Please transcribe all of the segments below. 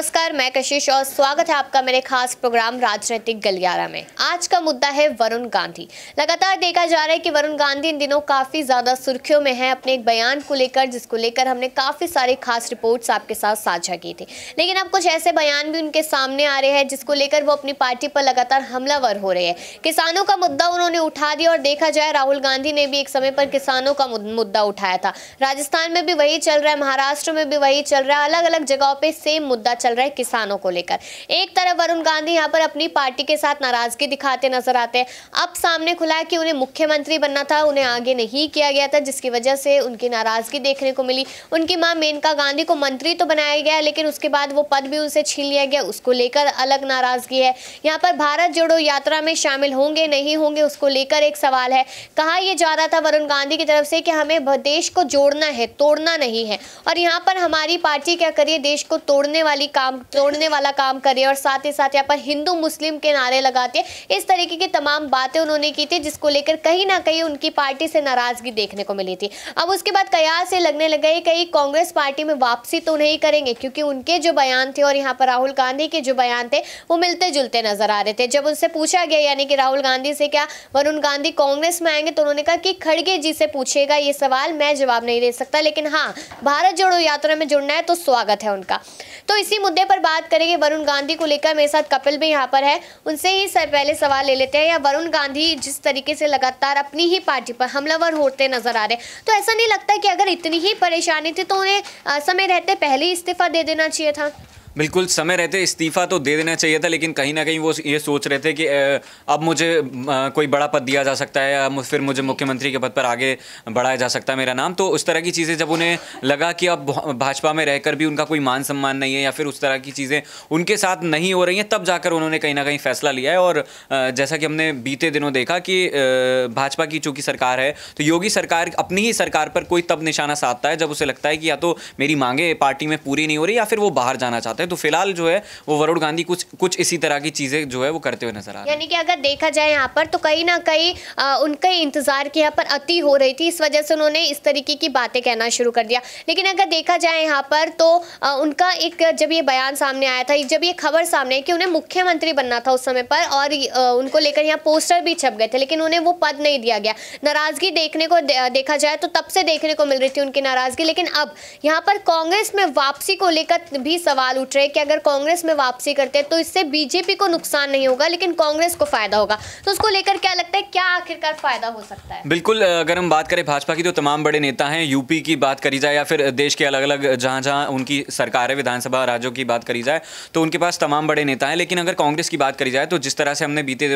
नमस्कार मैं कशिश और स्वागत है आपका मेरे खास प्रोग्राम राजनीतिक गलियारा में आज का मुद्दा है वरुण गांधी लगातार देखा जा रहा है कि वरुण गांधी इन दिनों काफ़ी ज़्यादा सुर्खियों में हैं अपने एक बयान को लेकर जिसको लेकर हमने काफ़ी सारे खास रिपोर्ट्स आपके साथ साझा की थी लेकिन अब कुछ ऐसे बयान भी उनके सामने आ रहे हैं जिसको लेकर वो अपनी पार्टी पर लगातार हमलावर हो रहे हैं किसानों का मुद्दा उन्होंने उठा दिया और देखा जाए राहुल गांधी ने भी एक समय पर किसानों का मुद्दा उठाया था राजस्थान में भी वही चल रहा है महाराष्ट्र में भी वही चल रहा है अलग अलग जगहों पर सेम मुद्दा चल चल रहा है किसानों को लेकर एक तरफ वरुण गांधी यहाँ पर अपनी पार्टी के साथ नाराजगी दिखाते नजर आते हैं अब सामने खुला है कि उन्हें मुख्यमंत्री बनना था उन्हें आगे नहीं किया गया था जिसकी वजह से उनकी नाराजगी देखने को मिली उनकी माँ मेनका गांधी को मंत्री तो बनाया गया लेकिन उसके बाद वो पद भी उनसे छीन लिया गया उसको लेकर अलग नाराजगी है यहाँ पर भारत जोड़ो यात्रा में शामिल होंगे नहीं होंगे उसको लेकर एक सवाल है कहा यह जा रहा था वरुण गांधी की तरफ से कि हमें देश को जोड़ना है तोड़ना नहीं है और यहाँ पर हमारी पार्टी क्या करिए देश को तोड़ने वाली काम तोड़ने वाला काम करे और साथ ही साथ यहाँ पर हिंदू मुस्लिम के नारे लगाते इस तरीके की तमाम बातें उन्होंने की थी जिसको लेकर कहीं ना कहीं उनकी पार्टी से नाराजगी देखने को मिली थी अब उसके बाद कयास से लगने लगे गई कहीं कांग्रेस पार्टी में वापसी तो नहीं करेंगे क्योंकि उनके जो बयान थे और यहाँ पर राहुल गांधी के जो बयान थे वो मिलते जुलते नजर आ रहे थे जब उनसे पूछा गया यानी कि राहुल गांधी से क्या वरुण गांधी कांग्रेस में आएंगे तो उन्होंने कहा कि खड़गे जी से पूछेगा ये सवाल मैं जवाब नहीं दे सकता लेकिन हाँ भारत जोड़ो यात्रा में जुड़ना है तो स्वागत है उनका तो इसी मुद्दे पर बात करेंगे वरुण गांधी को लेकर मेरे साथ कपिल भी यहाँ पर है उनसे ही सर पहले सवाल ले लेते हैं या वरुण गांधी जिस तरीके से लगातार अपनी ही पार्टी पर हमलावर होते नजर आ रहे तो ऐसा नहीं लगता कि अगर इतनी ही परेशानी थी तो उन्हें समय रहते पहले ही इस्तीफा दे देना चाहिए था बिल्कुल समय रहते इस्तीफ़ा तो दे देना चाहिए था लेकिन कहीं ना कहीं वो ये सोच रहे थे कि अब मुझे कोई बड़ा पद दिया जा सकता है या फिर मुझे मुख्यमंत्री के पद पर आगे बढ़ाया जा सकता है मेरा नाम तो उस तरह की चीज़ें जब उन्हें लगा कि अब भाजपा में रहकर भी उनका कोई मान सम्मान नहीं है या फिर उस तरह की चीज़ें उनके साथ नहीं हो रही हैं तब जाकर उन्होंने कहीं ना कहीं फैसला लिया है और जैसा कि हमने बीते दिनों देखा कि भाजपा की चूँकि सरकार है तो योगी सरकार अपनी ही सरकार पर कोई तब निशाना साधता है जब उसे लगता है कि या तो मेरी मांगे पार्टी में पूरी नहीं हो रही या फिर वो बाहर जाना चाहते आते हैं तो फिलहाल जो है वो वरुण गांधी कुछ कुछ इसी तरह की चीज़ें जो है वो करते हुए नजर आ रहे हैं यानी कि अगर देखा जाए यहाँ पर तो कहीं ना कहीं उनके इंतजार की यहाँ पर अति हो रही थी इस वजह से उन्होंने इस तरीके की बातें कहना शुरू कर दिया लेकिन अगर देखा जाए यहाँ पर तो उनका एक जब ये बयान सामने आया था जब ये खबर सामने आई कि उन्हें मुख्यमंत्री बनना था उस समय पर और उनको लेकर यहाँ पोस्टर भी छप गए थे लेकिन उन्हें वो पद नहीं दिया गया नाराजगी देखने को देखा जाए तो तब से देखने को मिल रही थी उनकी नाराजगी लेकिन अब यहाँ पर कांग्रेस में वापसी को लेकर भी सवाल उठ सोच रहे हैं कि अगर कांग्रेस में वापसी करते हैं तो इससे बीजेपी को नुकसान नहीं होगा लेकिन कांग्रेस को फायदा होगा तो उसको लेकर क्या लगता है क्या आखिरकार फायदा हो सकता है बिल्कुल अगर हम बात करें भाजपा की तो तमाम बड़े नेता हैं यूपी की बात करी जाए या फिर देश के अलग अलग जहाँ जहाँ उनकी सरकार है विधानसभा राज्यों की बात करी जाए तो उनके पास तमाम बड़े नेता हैं लेकिन अगर कांग्रेस की बात करी जाए तो जिस तरह से हमने बीते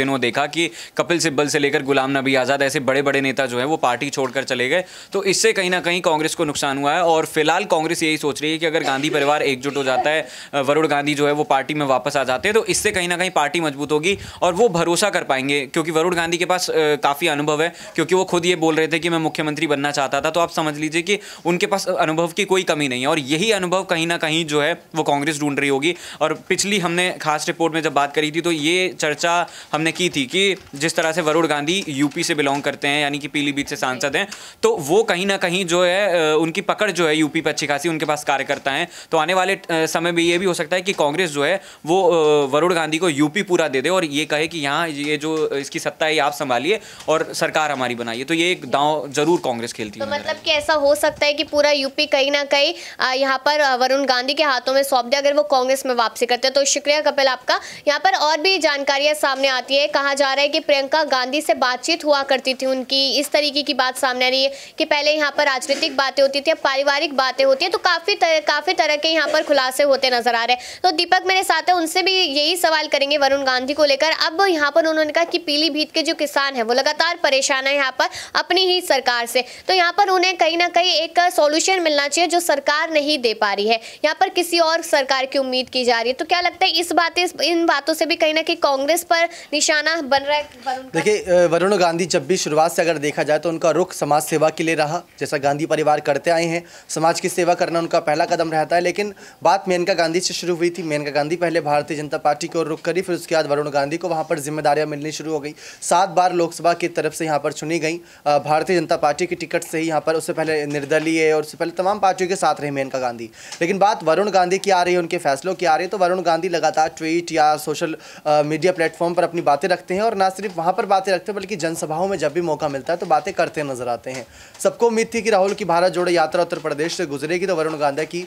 दिनों देखा कि कपिल सिब्बल से लेकर गुलाम नबी आज़ाद ऐसे बड़े बड़े नेता जो है वो पार्टी छोड़कर चले गए तो इससे कहीं ना कहीं कांग्रेस को नुकसान हुआ है और फिलहाल कांग्रेस यही सोच रही है कि अगर गांधी परिवार एकजुट हो जाए जाता है वरुण गांधी जो है वो पार्टी में वापस आ जाते हैं तो इससे कहीं ना कहीं पार्टी मजबूत होगी और वो भरोसा कर पाएंगे क्योंकि वरुण गांधी के पास काफ़ी अनुभव है क्योंकि वो खुद ये बोल रहे थे कि मैं मुख्यमंत्री बनना चाहता था तो आप समझ लीजिए कि उनके पास अनुभव की कोई कमी नहीं है और यही अनुभव कहीं ना कहीं जो है वो कांग्रेस ढूंढ रही होगी और पिछली हमने खास रिपोर्ट में जब बात करी थी तो ये चर्चा हमने की थी कि जिस तरह से वरुण गांधी यूपी से बिलोंग करते हैं यानी कि पीलीभीत से सांसद हैं तो वो कहीं ना कहीं जो है उनकी पकड़ जो है यूपी पर अच्छी खासी उनके पास कार्यकर्ता हैं तो आने वाले समय में ये भी हो सकता है कि कांग्रेस जो है वो वरुण गांधी को यूपी पूरा दे दे और ये कहे कि यहाँ ये जो इसकी सत्ता है ये आप संभालिए और सरकार हमारी बनाइए तो ये एक दाव जरूर कांग्रेस खेलती तो है मतलब कि ऐसा हो सकता है कि पूरा यूपी कहीं ना कहीं यहाँ पर वरुण गांधी के हाथों में सौंप दे अगर वो कांग्रेस में वापसी करते हैं तो शुक्रिया कपिल आपका यहाँ पर और भी जानकारियाँ सामने आती है कहा जा रहा है कि प्रियंका गांधी से बातचीत हुआ करती थी उनकी इस तरीके की बात सामने आ रही है कि पहले यहाँ पर राजनीतिक बातें होती थी पारिवारिक बातें होती हैं तो काफ़ी काफ़ी तरह के यहाँ पर खुलासे तरह से होते नजर आ रहे हैं तो दीपक मेरे साथ है उनसे भी यही सवाल करेंगे वरुण गांधी को लेकर अब यहाँ पर उन्होंने कहा कि पीलीभीत के जो किसान है वो लगातार परेशान है यहाँ पर अपनी ही सरकार से तो यहाँ पर उन्हें कहीं ना कहीं एक सोल्यूशन मिलना चाहिए जो सरकार नहीं दे पा रही है यहाँ पर किसी और सरकार की उम्मीद की जा रही है तो क्या लगता है इस बात इन बातों से भी कहीं ना कहीं कांग्रेस पर निशाना बन रहा है देखिए वरुण गांधी जब भी शुरुआत से अगर देखा जाए तो उनका रुख समाज सेवा के लिए रहा जैसा गांधी परिवार करते आए हैं समाज की सेवा करना उनका पहला कदम रहता है लेकिन बात बात मेनका गांधी से शुरू हुई थी मेनका गांधी पहले भारतीय जनता पार्टी को ओर रुख करी फिर उसके बाद वरुण गांधी को वहाँ पर जिम्मेदारियाँ मिलनी शुरू हो गई सात बार लोकसभा की तरफ से यहाँ पर चुनी गई भारतीय जनता पार्टी की टिकट से ही यहाँ पर उससे पहले निर्दलीय और उससे पहले तमाम पार्टियों के साथ रही मेनका गांधी लेकिन बात वरुण गांधी की आ रही है उनके फैसलों की आ रही है तो वरुण गांधी लगातार ट्वीट या सोशल मीडिया प्लेटफॉर्म पर अपनी बातें रखते हैं और ना सिर्फ वहाँ पर बातें रखते हैं बल्कि जनसभाओं में जब भी मौका मिलता है तो बातें करते नजर आते हैं सबको उम्मीद थी कि राहुल की भारत जोड़ो यात्रा उत्तर प्रदेश से गुजरेगी तो वरुण गांधी की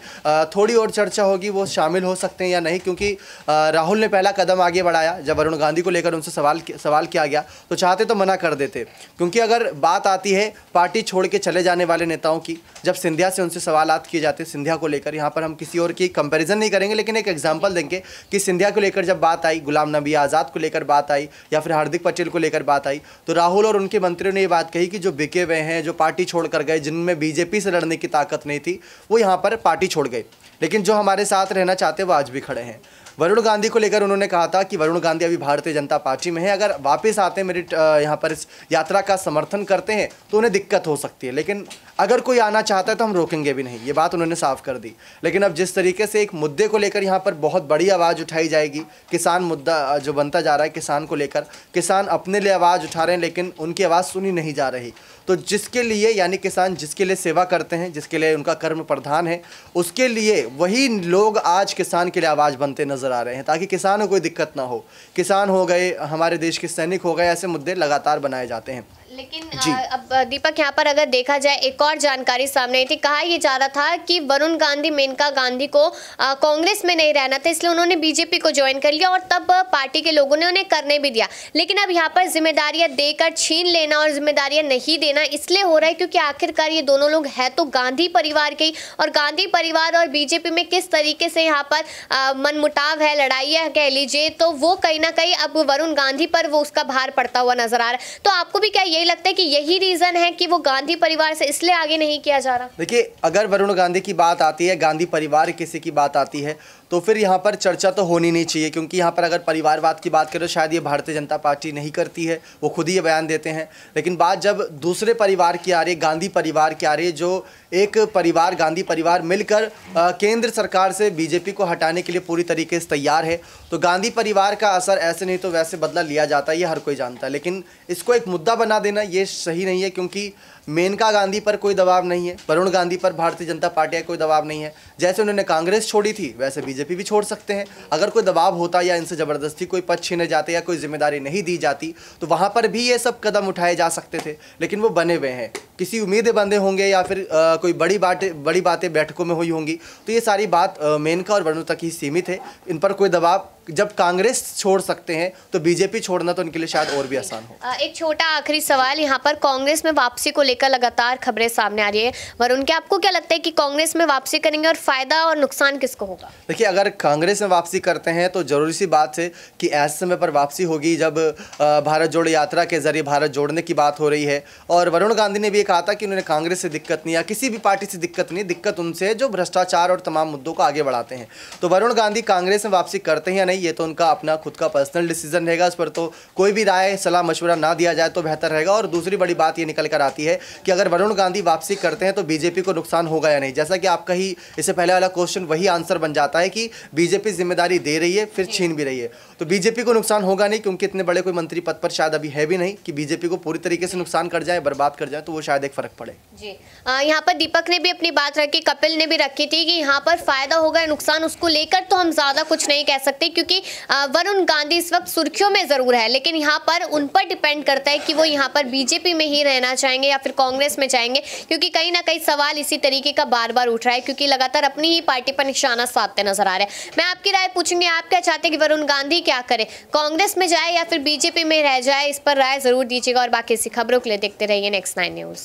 थोड़ी और चर्चा होगी वो शामिल हो सकते हैं या नहीं क्योंकि राहुल ने पहला कदम आगे बढ़ाया जब वरुण गांधी को लेकर उनसे सवाल सवाल किया गया तो चाहते तो मना कर देते क्योंकि अगर बात आती है पार्टी छोड़ के चले जाने वाले नेताओं की जब सिंधिया से उनसे सवाल किए जाते हैं सिंधिया को लेकर यहाँ पर हम किसी और की कंपेरिजन नहीं करेंगे लेकिन एक एग्जाम्पल देंगे कि सिंधिया को लेकर जब बात आई गुलाम नबी आज़ाद को लेकर बात आई या फिर हार्दिक पटेल को लेकर बात आई तो राहुल और उनके मंत्रियों ने ये बात कही कि जो बिके हुए हैं जो पार्टी छोड़कर गए जिनमें बीजेपी से लड़ने की ताकत नहीं थी वो यहाँ पर पार्टी छोड़ गए लेकिन जो हमारे साथ रहना चाहते हैं वो आज भी खड़े हैं वरुण गांधी को लेकर उन्होंने कहा था कि वरुण गांधी अभी भारतीय जनता पार्टी में है अगर वापस आते हैं मेरी यहाँ पर इस यात्रा का समर्थन करते हैं तो उन्हें दिक्कत हो सकती है लेकिन अगर कोई आना चाहता है तो हम रोकेंगे भी नहीं ये बात उन्होंने साफ कर दी लेकिन अब जिस तरीके से एक मुद्दे को लेकर यहाँ पर बहुत बड़ी आवाज़ उठाई जाएगी किसान मुद्दा जो बनता जा रहा है किसान को लेकर किसान अपने लिए आवाज़ उठा रहे हैं लेकिन उनकी आवाज़ सुनी नहीं जा रही तो जिसके लिए यानी किसान जिसके लिए सेवा करते हैं जिसके लिए उनका कर्म प्रधान है उसके लिए वही लोग आज किसान के लिए आवाज़ बनते नजर नज़र आ रहे हैं ताकि किसानों को कोई दिक्कत ना हो किसान हो गए हमारे देश के सैनिक हो गए ऐसे मुद्दे लगातार बनाए जाते हैं लेकिन अब दीपक यहाँ पर अगर देखा जाए एक और जानकारी सामने आई थी कहा यह जा रहा था कि वरुण गांधी मेनका गांधी को कांग्रेस में नहीं रहना था इसलिए उन्होंने बीजेपी को ज्वाइन कर लिया और तब पार्टी के लोगों ने उन्हें करने भी दिया लेकिन अब यहाँ पर जिम्मेदारियां देकर छीन लेना और जिम्मेदारियां नहीं देना इसलिए हो रहा है क्योंकि आखिरकार ये दोनों लोग है तो गांधी परिवार के और गांधी परिवार और बीजेपी में किस तरीके से यहाँ पर मनमुटाव है है कह लीजिए तो वो कहीं ना कहीं अब वरुण गांधी पर वो उसका भार पड़ता हुआ नजर आ रहा है तो आपको भी क्या यही नहीं लगता कि यही रीज़न है कि वो गांधी परिवार से इसलिए आगे नहीं किया जा रहा देखिए अगर वरुण गांधी की बात आती है गांधी परिवार किसी की बात आती है तो फिर यहाँ पर चर्चा तो होनी नहीं चाहिए क्योंकि यहाँ पर अगर परिवारवाद की बात करें तो शायद ये भारतीय जनता पार्टी नहीं करती है वो खुद ही ये बयान देते हैं लेकिन बात जब दूसरे परिवार की आ रही है गांधी परिवार की आ रही है जो एक परिवार गांधी परिवार मिलकर केंद्र सरकार से बीजेपी को हटाने के लिए पूरी तरीके से तैयार है तो गांधी परिवार का असर ऐसे नहीं तो वैसे बदला लिया जाता है ये हर कोई जानता है लेकिन इसको एक मुद्दा बना देना ये सही नहीं है क्योंकि मेनका गांधी पर कोई दबाव नहीं है वरुण गांधी पर भारतीय जनता पार्टी का कोई दबाव नहीं है जैसे उन्होंने कांग्रेस छोड़ी थी वैसे बीजेपी भी छोड़ सकते हैं अगर कोई दबाव होता या इनसे ज़बरदस्ती कोई पद छीने जाते या कोई जिम्मेदारी नहीं दी जाती तो वहाँ पर भी ये सब कदम उठाए जा सकते थे लेकिन वो बने हुए हैं किसी उम्मीदें बंधे होंगे या फिर आ, कोई बड़ी बातें बड़ी बातें बैठकों में हुई होंगी तो ये सारी बात मेनका और वरुण तक ही सीमित है इन पर कोई दबाव जब कांग्रेस छोड़ सकते हैं तो बीजेपी छोड़ना तो उनके लिए शायद और भी आसान हो एक छोटा आखिरी सवाल यहाँ पर कांग्रेस में वापसी को लेकर लगातार खबरें सामने आ रही है वरुण क्या आपको क्या लगता है कि कांग्रेस में वापसी करेंगे और फायदा और नुकसान किसको होगा देखिए अगर कांग्रेस में वापसी करते हैं तो जरूरी सी बात है कि ऐसे समय पर वापसी होगी जब भारत जोड़ो यात्रा के जरिए भारत जोड़ने की बात हो रही है और वरुण गांधी ने भी कहा था कि उन्होंने कांग्रेस से दिक्कत नहीं या किसी भी पार्टी से दिक्कत नहीं दिक्कत उनसे जो भ्रष्टाचार और तमाम मुद्दों को आगे बढ़ाते हैं तो वरुण गांधी कांग्रेस में वापसी करते हैं या नहीं ये तो उनका अपना खुद का पर्सनल डिसीजन रहेगा उस पर तो कोई भी राय सलाह मशवरा ना दिया जाए तो बेहतर रहेगा और दूसरी बड़ी बात ये निकल कर आती है कि अगर वरुण गांधी वापसी करते हैं तो बीजेपी को नुकसान होगा या नहीं जैसा कि आपका ही इससे पहले वाला क्वेश्चन वही आंसर बन जाता है कि बीजेपी जिम्मेदारी दे रही है फिर छीन भी रही है तो बीजेपी को नुकसान होगा नहीं क्योंकि इतने बड़े कोई मंत्री पद पर शायद अभी है भी नहीं कि बीजेपी को पूरी तरीके से नुकसान कर जाए बर्बाद कर जाए तो वो शायद शायद एक फर्क पड़े जी यहाँ पर दीपक ने भी अपनी बात रखी कपिल ने भी रखी थी कि यहाँ पर फायदा होगा या नुकसान उसको लेकर तो हम ज्यादा कुछ नहीं कह सकते क्योंकि वरुण गांधी इस वक्त सुर्खियों में जरूर है लेकिन यहाँ पर उन पर डिपेंड करता है कि वो यहाँ पर बीजेपी में ही रहना चाहेंगे या फिर कांग्रेस में जाएंगे क्योंकि कहीं ना कहीं सवाल इसी तरीके का बार बार उठ रहा है क्योंकि लगातार अपनी ही पार्टी पर निशाना साधते नजर आ रहे हैं मैं आपकी राय पूछूंगी आप क्या चाहते हैं कि वरुण गांधी क्या करे कांग्रेस में जाए या फिर बीजेपी में रह जाए इस पर राय जरूर दीजिएगा और बाकी ऐसी खबरों के लिए देखते रहिए नेक्स्ट नाइन न्यूज